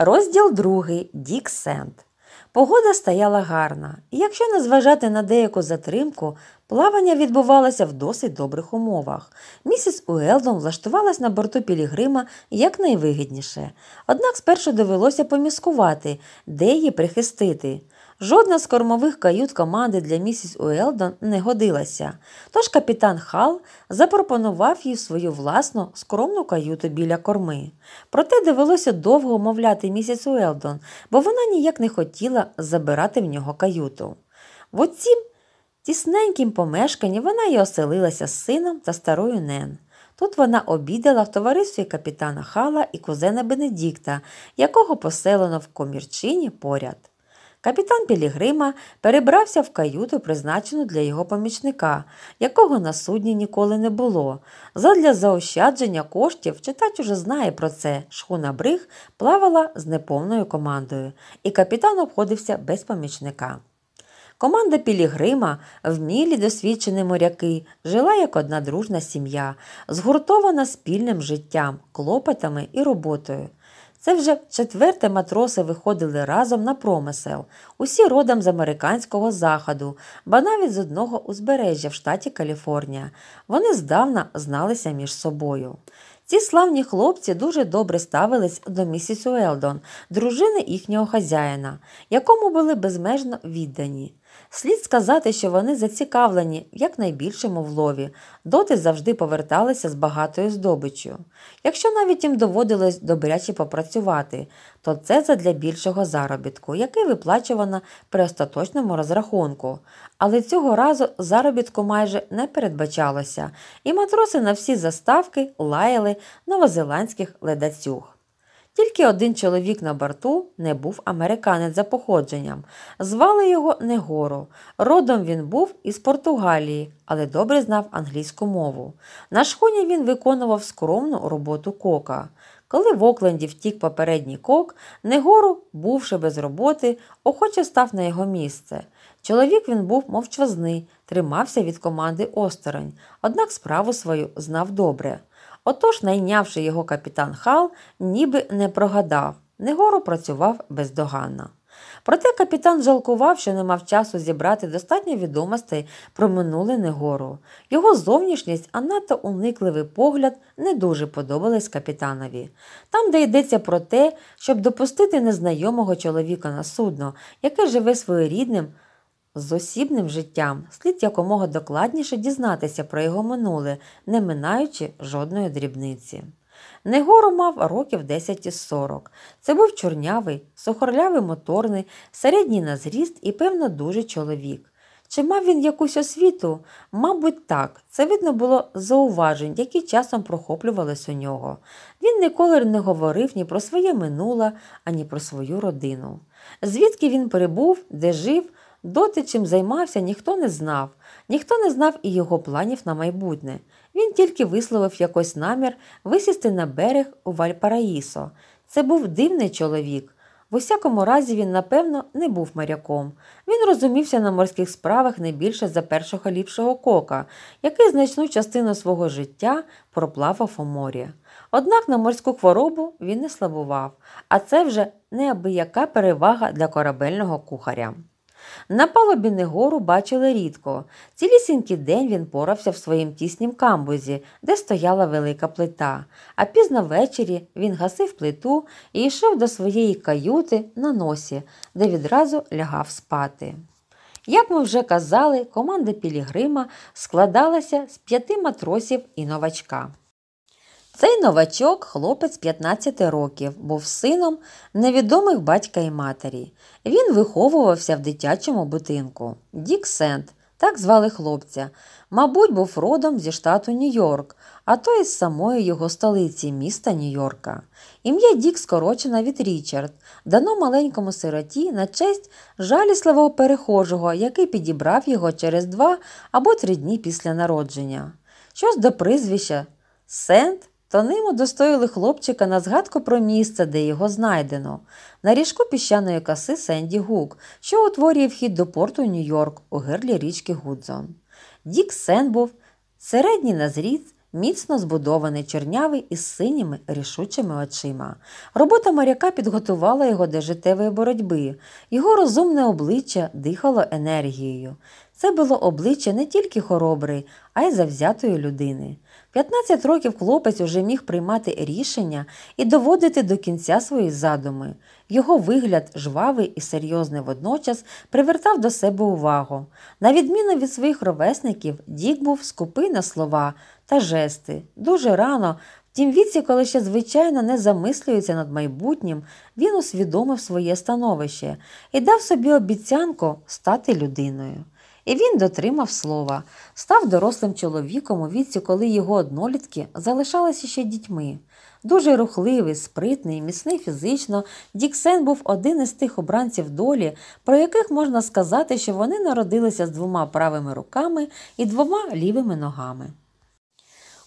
Розділ другий Дік Сент. Погода стояла гарна, і якщо не зважати на деяку затримку, плавання відбувалося в досить добрих умовах. Місіс Уелдон влаштувалась на борту Пілігрима якнайвигідніше, однак спершу довелося поміскувати, де її прихистити. Жодна з кормових кают команди для місіс Уелдон не годилася, тож капітан Хал запропонував їй свою власну скромну каюту біля корми. Проте довелося довго мовляти місіс Уелдон, бо вона ніяк не хотіла забирати в нього каюту. В оцім тісненькім помешканні вона й оселилася з сином та старою Нен. Тут вона обідала в товаристві капітана Хала і кузена Бенедікта, якого поселено в комірчині поряд. Капітан Пілігрима перебрався в каюту, призначену для його помічника, якого на судні ніколи не було. Задля заощадження коштів читач уже знає про це. Шхуна Бриг плавала з неповною командою, і капітан обходився без помічника. Команда Пілігрима, вмілі досвідчені моряки, жила як одна дружна сім'я, згуртована спільним життям, клопотами і роботою. Це вже четверте матроси виходили разом на промисел, усі родом з американського заходу, ба навіть з одного узбережжя в штаті Каліфорнія. Вони здавна зналися між собою. Ці славні хлопці дуже добре ставились до місіс Уелдон, дружини їхнього хазяїна, якому були безмежно віддані. Слід сказати, що вони зацікавлені в якнайбільшому влові, доти завжди поверталися з багатою здобиччю. Якщо навіть їм доводилось добряче попрацювати, то це задля більшого заробітку, який виплачувано при остаточному розрахунку. Але цього разу заробітку майже не передбачалося, і матроси на всі заставки лаяли новозеландських ледацюг. Тільки один чоловік на борту не був американець за походженням. Звали його Негоро. Родом він був із Португалії, але добре знав англійську мову. На шхуні він виконував скромну роботу кока. Коли в Окленді втік попередній кок, Негору, бувши без роботи, охоче став на його місце. Чоловік він був мовчазний, тримався від команди осторонь, однак справу свою знав добре. Отож, найнявши його капітан Хал, ніби не прогадав, негору працював бездоганно. Проте капітан жалкував, що не мав часу зібрати достатньо відомостей про минуле Негору. Його зовнішність, а надто уникливий погляд не дуже подобались капітанові. Там, де йдеться про те, щоб допустити незнайомого чоловіка на судно, яке живе своєрідним. З осібним життям слід якомога докладніше дізнатися про його минуле, не минаючи жодної дрібниці. Негору мав років 10 із 40. Це був чорнявий, сухорлявий моторний, середній на зріст і, певно, дуже чоловік. Чи мав він якусь освіту? Мабуть, так. Це видно було зауважень, які часом прохоплювались у нього. Він ніколи не говорив ні про своє минуле, ані про свою родину. Звідки він прибув, де жив, Доти чим займався, ніхто не знав, ніхто не знав і його планів на майбутнє. Він тільки висловив якось намір висісти на берег у Вальпараїсо. Це був дивний чоловік. В усякому разі він, напевно, не був моряком. Він розумівся на морських справах не більше за першого ліпшого кока, який значну частину свого життя проплавав у морі. Однак на морську хворобу він не слабував, а це вже неабияка перевага для корабельного кухаря. На палубі негору бачили рідко. Цілісінький день він порався в своїм тіснім камбузі, де стояла велика плита, а пізно ввечері він гасив плиту і йшов до своєї каюти на носі, де відразу лягав спати. Як ми вже казали, команда Пілігрима складалася з п'яти матросів і новачка. Цей новачок, хлопець 15 років, був сином невідомих батька і матері. Він виховувався в дитячому будинку. Дік Сент, так звали хлопця, мабуть, був родом зі штату Нью-Йорк, а то із самої його столиці, міста Нью-Йорка. Ім'я Дік скорочено від Річард, дано маленькому сироті на честь жалісливого перехожого, який підібрав його через два або три дні після народження. Щось до прізвища Сент. То ним удостоїли хлопчика на згадку про місце, де його знайдено, на ріжку піщаної каси Сенді Гук, що утворює вхід до порту Нью-Йорк у гирлі річки Гудзон. Дік Сен був середній на зріст, міцно збудований, чорнявий із синіми рішучими очима. Робота моряка підготувала його до життєвої боротьби, його розумне обличчя дихало енергією. Це було обличчя не тільки хороброї, а й завзятої людини. 15 років хлопець уже міг приймати рішення і доводити до кінця свої задуми. Його вигляд, жвавий і серйозний водночас, привертав до себе увагу. На відміну від своїх ровесників, Дік був скупий на слова та жести. Дуже рано, в тім віці, коли ще, звичайно, не замислюється над майбутнім, він усвідомив своє становище і дав собі обіцянку стати людиною. І він дотримав слова, став дорослим чоловіком у віці, коли його однолітки залишалися ще дітьми. Дуже рухливий, спритний, міцний фізично, Діксен був один із тих обранців долі, про яких можна сказати, що вони народилися з двома правими руками і двома лівими ногами.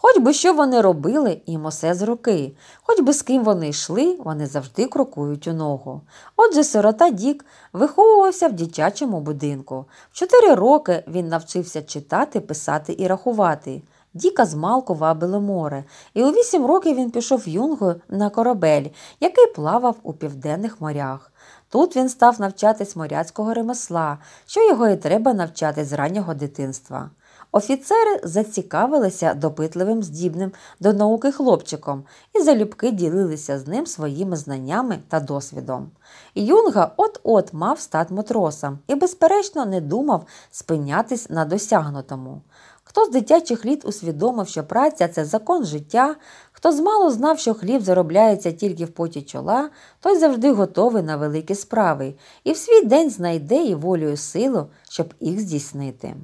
Хоч би що вони робили, їм усе з руки, хоч би з ким вони йшли, вони завжди крокують у ногу. Отже, сирота Дік виховувався в дитячому будинку. В чотири роки він навчився читати, писати і рахувати. Діка з Малку вабило море, і у вісім років він пішов юнгою на корабель, який плавав у південних морях. Тут він став навчатись моряцького ремесла, що його і треба навчати з раннього дитинства. Офіцери зацікавилися допитливим, здібним до науки хлопчиком і залюбки ділилися з ним своїми знаннями та досвідом. Юнга от-от мав стати матросом і, безперечно, не думав спинятись на досягнутому. Хто з дитячих літ усвідомив, що праця це закон життя, хто з мало знав, що хліб заробляється тільки в поті чола, той завжди готовий на великі справи і в свій день знайде і волю і силу, щоб їх здійснити.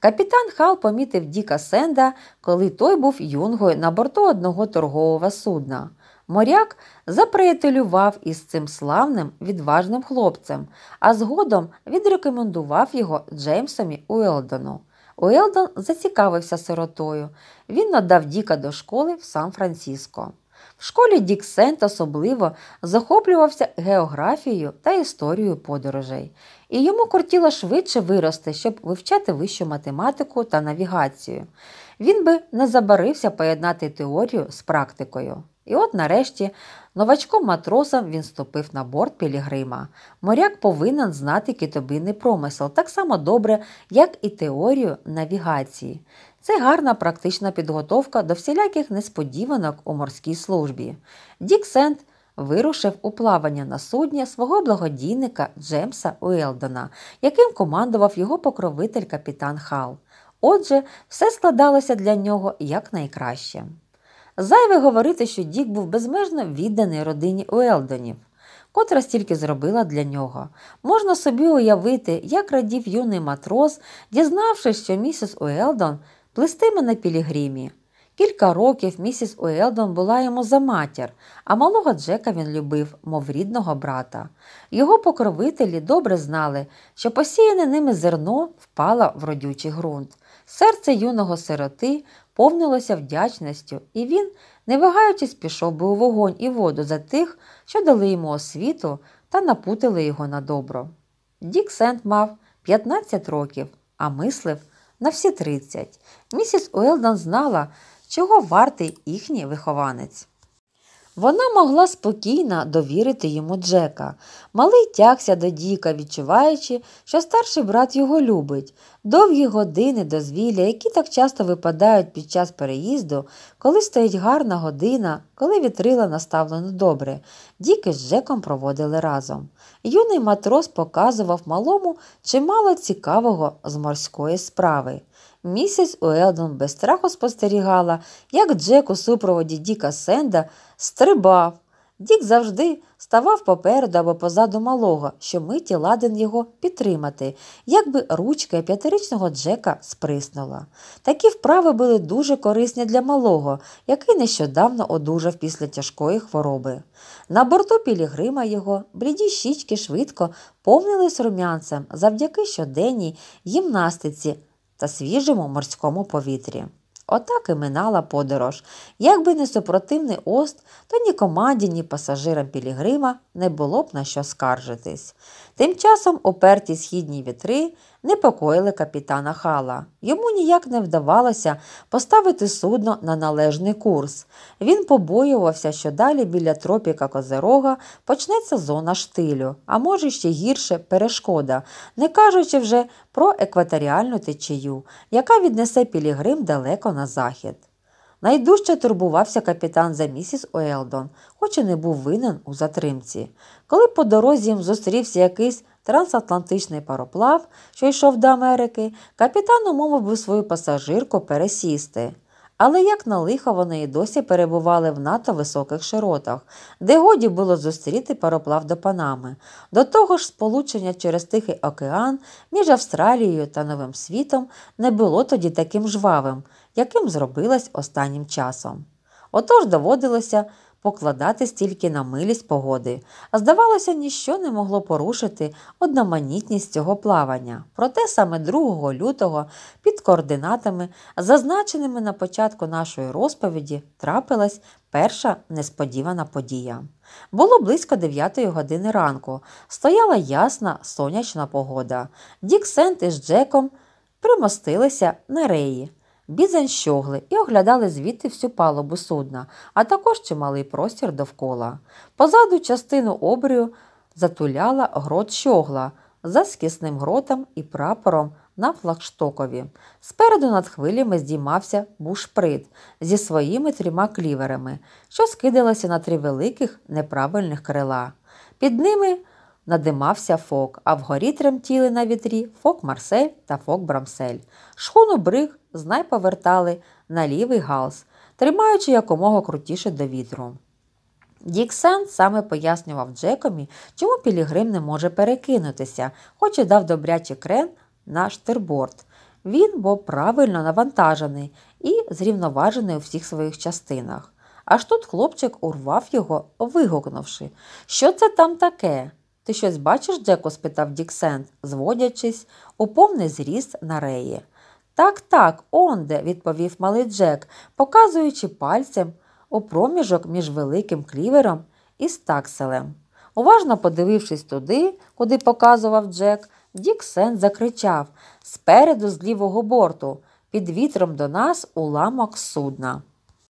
Капітан Хал помітив Діка Сенда, коли той був юнгою на борту одного торгового судна. Моряк заприятелював із цим славним відважним хлопцем, а згодом відрекомендував його Джеймсові Уелдону. Уелдон зацікавився сиротою. Він надав Діка до школи в Сан-Франциско. В школі Дік Сент особливо захоплювався географією та історією подорожей, і йому кортіло швидше вирости, щоб вивчати вищу математику та навігацію. Він би не забарився поєднати теорію з практикою. І от нарешті новачком-матросом він ступив на борт Пілігрима. Моряк повинен знати китобинний промисел так само добре, як і теорію навігації. Це гарна практична підготовка до всіляких несподіванок у морській службі. Дік Сент вирушив у плавання на судні свого благодійника Джемса Уелдона, яким командував його покровитель капітан Хал. Отже, все складалося для нього якнайкраще. Зайве говорити, що Дік був безмежно відданий родині Уелдонів, котра стільки зробила для нього. Можна собі уявити, як радів юний матрос, дізнавшись, що місіс Уелдон Плестиме на Пілігримі. Кілька років місіс Уелдон була йому за матір, а малого Джека він любив, мов рідного брата. Його покровителі добре знали, що посіяне ними зерно впало в родючий ґрунт. Серце юного сироти повнилося вдячністю, і він, не вагаючись, пішов би у вогонь і воду за тих, що дали йому освіту та напутили його на добро. Дік Сент мав 15 років, а мислив на всі 30. Місіс Уелдон знала, чого вартий їхній вихованець. Вона могла спокійно довірити йому Джека. Малий тягся до Діка, відчуваючи, що старший брат його любить. Довгі години дозвілля, які так часто випадають під час переїзду, коли стоїть гарна година, коли вітрила наставлено добре. діки з Джеком проводили разом. Юний матрос показував малому чимало цікавого з морської справи. Місіс Уелдон без страху спостерігала, як Джек у супроводі Діка Сенда стрибав. Дік завжди ставав попереду або позаду малого, що миті ладен його підтримати, якби ручка п'ятирічного Джека сприснула. Такі вправи були дуже корисні для малого, який нещодавно одужав після тяжкої хвороби. На борту Пілігрима його бліді щічки швидко повнились рум'янцем завдяки щоденній гімнастиці та свіжому морському повітрі. Отак і минала подорож. Якби не супротивний ост, то ні команді, ні пасажирам Пілігрима не було б на що скаржитись. Тим часом уперті східні вітри непокоїли капітана Хала. Йому ніяк не вдавалося поставити судно на належний курс. Він побоювався, що далі біля тропіка Козерога почнеться зона штилю, а може ще гірше перешкода, не кажучи вже про екваторіальну течію, яка віднесе Пілігрим далеко на захід. Найдужче турбувався капітан за місіс Уелдон, хоч і не був винен у затримці. Коли по дорозі їм зустрівся якийсь трансатлантичний пароплав, що йшов до Америки, капітан умовив би свою пасажирку пересісти але як на лихо вони й досі перебували в надто високих широтах, де годі було зустріти пароплав до Панами, до того ж сполучення через Тихий океан між Австралією та Новим світом не було тоді таким жвавим, яким зробилось останнім часом. Отож доводилося Покладати стільки на милість погоди, здавалося, ніщо не могло порушити одноманітність цього плавання. Проте саме 2 лютого під координатами, зазначеними на початку нашої розповіді, трапилась перша несподівана подія. Було близько 9 години ранку, стояла ясна сонячна погода. Дік Сент із Джеком примостилися на реї. Бізань щогли і оглядали звідти всю палубу судна, а також чималий простір довкола. Позаду частину обрію затуляла грот щогла за скісним гротом і прапором на флагштокові. Спереду над хвилями здіймався бушприт зі своїми трьома кліверами, що скидалися на три великих неправильних крила. Під ними – Надимався фок, а вгорі тремтіли на вітрі фок Марсель та фок Брамсель. Шхуну бриг знай повертали на лівий галс, тримаючи якомога крутіше до вітру. Дік Сен саме пояснював Джекомі, чому Пілігрим не може перекинутися, хоч і дав добрячий крен на штирборд. Він був правильно навантажений і зрівноважений у всіх своїх частинах. Аж тут хлопчик урвав його, вигукнувши, що це там таке. Ти щось бачиш, Джеко? спитав Діксен, зводячись у повний зріст на реї. Так, так, онде, відповів малий Джек, показуючи пальцем у проміжок між великим клівером і стакселем. Уважно подивившись туди, куди показував Джек, Діксен закричав спереду з лівого борту, під вітром до нас уламок судна.